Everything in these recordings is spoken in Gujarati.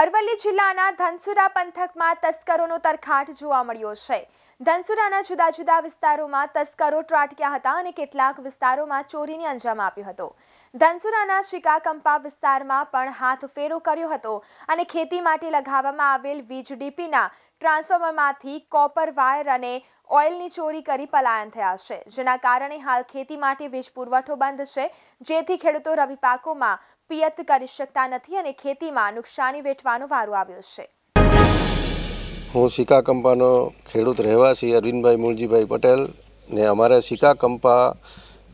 અરવલ્લી જિલ્લાના ધનસુરા પંથકમાં તસ્કરોનો તરખાટ જોવા મળ્યો છે ધનસુરાના જુદા જુદા વિસ્તારોમાં તસ્કરો ત્રાટક્યા હતા અને કેટલાક વિસ્તારોમાં ચોરીને અંજામ આપ્યો હતો ધનસુરાના શિકાકંપા વિસ્તારમાં પણ હાથ ફેરો કર્યો હતો અને ખેતી માટે લગાવવામાં આવેલ વીજ ડીપીના ટ્રાન્સફોર્મરમાંથી કોપર વાયર અને ઓઇલની ચોરી કરી પલાયન થયા છે જેના કારણે હાલ ખેતી માટે વીજ પુરવઠો બંધ છે જેથી ખેડૂતો રવિ પાકોમાં પિયત કરી શકતા નથી અને ખેતીમાં નુકસાની વેઠવાનો વારો આવ્યો છે હું સિકા કંપાનો ખેડૂત રહેવાસી અરવિંદભાઈ મૂળજીભાઈ પટેલ ને અમારા સિકા કંપા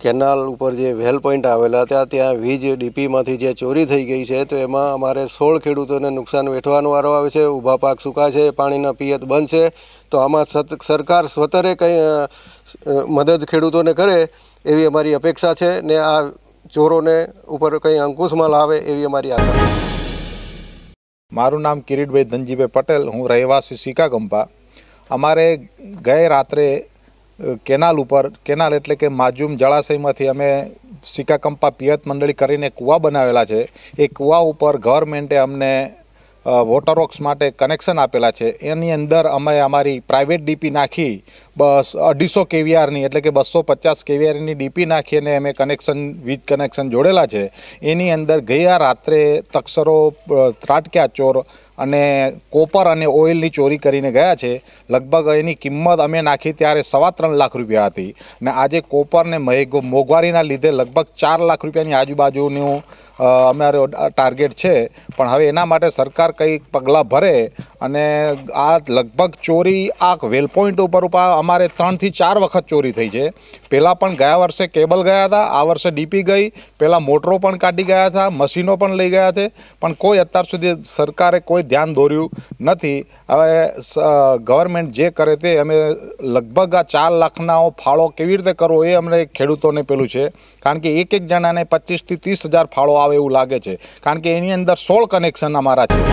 કેનાલ ઉપર જે વેલ પોઈન્ટ આવેલા હતા ત્યાં વીજ ડીપીમાંથી જે ચોરી થઈ ગઈ છે તો એમાં અમારે સોળ ખેડૂતોને નુકસાન વેઠવાનો વારો આવે છે ઊભા પાક સૂકા છે પાણીના પિયત બંધ છે તો આમાં સરકાર સ્વતરે કંઈ મદદ ખેડૂતોને કરે એવી અમારી અપેક્ષા છે ને આ ચોરોને ઉપર કંઈ અંકુશમાં લાવે એવી અમારી આશા છે મારું નામ કિરીટભાઈ ધનજીભાઈ પટેલ હું રહેવાસી સિકાગંપા અમારે ગઈ રાત્રે કેનાલ ઉપર કેનાલ એટલે કે માજુમ જળાશયમાંથી અમે સિકાકંપા પિયત મંડળી કરીને કૂવા બનાવેલા છે એ કૂવા ઉપર ગવર્મેન્ટે અમને વોટરવર્ક્સ માટે કનેક્શન આપેલા છે એની અંદર અમે અમારી પ્રાઇવેટ ડીપી નાખી બસ અઢીસો કેવીઆરની એટલે કે બસો પચાસ કેવીઆરની ડીપી નાખીને અમે કનેક્શન વીજ કનેક્શન જોડેલા છે એની અંદર ગયા રાત્રે તક્ષરો ત્રાટક્યા ચોર અને કોપર અને ઓઇલની ચોરી કરીને ગયા છે લગભગ એની કિંમત અમે નાખી ત્યારે સવા ત્રણ લાખ રૂપિયા હતી અને આજે કોપરને મોંઘવારીના લીધે લગભગ ચાર લાખ રૂપિયાની આજુબાજુનું અમારો ટાર્ગેટ છે પણ હવે એના માટે સરકાર કંઈક પગલાં ભરે અને આ લગભગ ચોરી આ વેલ પોઈન્ટ ઉપર અમારે ત્રણથી ચાર વખત ચોરી થઈ છે પહેલાં પણ ગયા વર્ષે કેબલ ગયા હતા આ વર્ષે ડીપી ગઈ પહેલાં મોટરો પણ કાઢી ગયા હતા મશીનો પણ લઈ ગયા છે પણ કોઈ અત્યાર સુધી સરકારે કોઈ ધ્યાન દોર્યું નથી હવે ગવર્મેન્ટ જે કરે તે અમે લગભગ આ ચાર લાખનાઓ ફાળો કેવી રીતે કરવો એ અમને ખેડૂતોને પેલું છે કારણ કે એક એક જણાને પચીસથી ત્રીસ હજાર ફાળો આવે એવું લાગે છે કારણ કે એની અંદર સોળ કનેક્શન અમારા છે